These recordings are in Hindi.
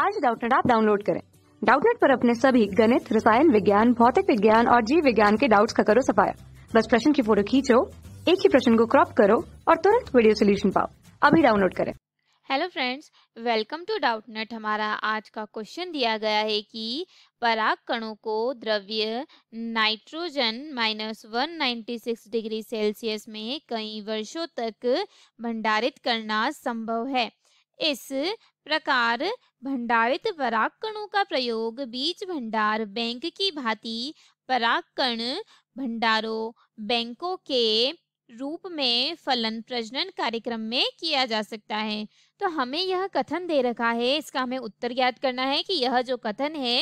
आज डाउटनेट आप डाउनलोड करें डाउटनेट पर अपने सभी गणित रसायन विज्ञान भौतिक विज्ञान और जीव विज्ञान के डाउट्स का करो सफाया बस प्रश्न की फोटो खींचो एक ही प्रश्न को क्रॉप करो और तुरंत वीडियो सोल्यूशन पाओ अभी डाउनलोड करें hello friends welcome to Doubtnut हमारा आज का क्वेश्चन दिया गया है कि पराग कणों को द्रव्य nitrogen minus one degree Celsius में कई वर्षों तक भंडारित करना संभव है इस प्रकार भंडारित पराकणों का प्रयोग बीज भंडार बैंक की भांति पराकण भंडारों बैंकों के रूप में फलन प्रजनन कार्यक्रम में किया जा सकता है तो हमें यह कथन दे रखा है इसका हमें उत्तर ज्ञात करना है कि यह जो कथन है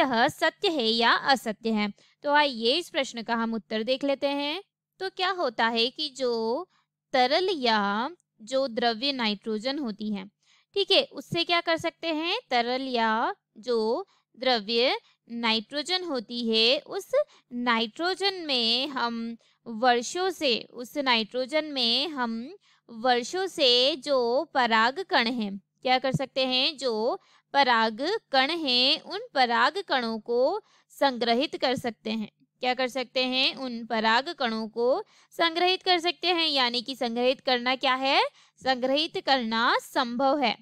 यह सत्य है या असत्य है तो आइए इस प्रश्न का हम उत्तर देख लेते हैं तो क्या होता है कि जो तरल या जो द्रव्य नाइट्रोजन होती है ठीक है उससे क्या कर सकते हैं तरल या जो द्रव्य नाइट्रोजन होती है उस नाइट्रोजन में हम वर्षों से उस नाइट्रोजन में हम वर्षों से जो पराग कण हैं क्या कर सकते हैं जो पराग कण हैं उन पराग कणों को संग्रहित कर सकते हैं क्या कर सकते हैं उन पराग कणों को संग्रहित कर सकते हैं यानी कि संग्रहित करना क्या है संग्रहित करना संभव है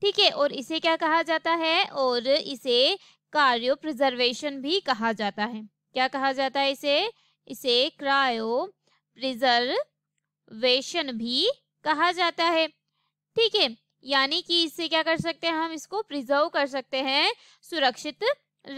ठीक है और इसे क्या कहा जाता है और इसे कार्यो प्रिजर्वेशन भी कहा जाता है क्या कहा जाता है इसे इसे क्रायो प्रिजर्वेशन भी कहा जाता है ठीक है यानी कि इससे क्या कर सकते हैं हम इसको प्रिजर्व कर सकते हैं सुरक्षित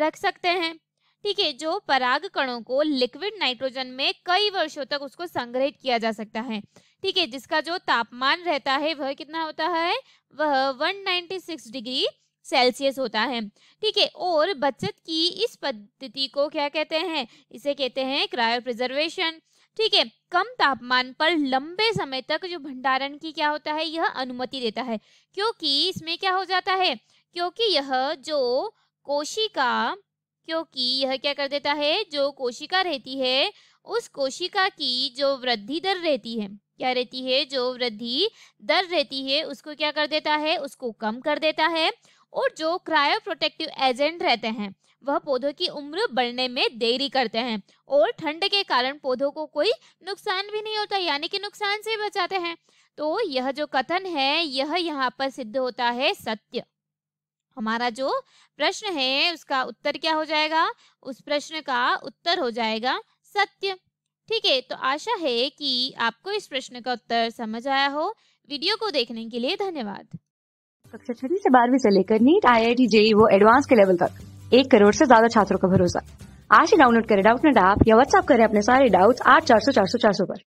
रख सकते हैं ठीक है जो पराग कणों को लिक्विड नाइट्रोजन में कई वर्षों तक उसको संग्रहित किया जा सकता है ठीक है जिसका जो तापमान रहता है वह कितना होता है वह 196 डिग्री सेल्सियस होता है ठीक है और बचत की इस पद्धति को क्या कहते हैं इसे कहते हैं क्रायो प्रिजर्वेशन ठीक है कम तापमान पर लंबे समय तक जो भंडारण की क्या होता है यह अनुमति देता है क्योंकि इसमें क्या हो जाता है क्योंकि यह जो कोशिका क्योंकि यह क्या कर देता है जो कोशिका रहती है उस कोशिका की जो वृद्धि दर रहती है क्या रहती है जो वृद्धि दर रहती है उसको क्या कर देता है उसको कम कर देता है और जो क्रायो प्रोटेक्टिव एजेंट रहते हैं वह पौधों की उम्र बढ़ने में देरी करते हैं और ठंड के कारण पौधों को कोई नुकसान भी नहीं होता यानी कि नुकसान से बचाते हैं तो यह जो कथन है यह यहाँ पर सिद्ध होता है सत्य हमारा जो प्रश्न है उसका उत्तर क्या हो जाएगा उस प्रश्न का उत्तर हो जाएगा सत्य ठीक है तो आशा है कि आपको इस प्रश्न का उत्तर समझ आया हो वीडियो को देखने के लिए धन्यवाद कक्षा छठी से बारहवीं से लेकर NEET I I T JEE वो एडवांस के लेवल तक एक करोड़ से ज्यादा छात्रों का भरोसा आज ही डाउनलोड करें डाउट नेट ऐप या व्हाट्सएप करें अपने सारे डाउट्स आठ चार सौ चार सौ चार सौ पर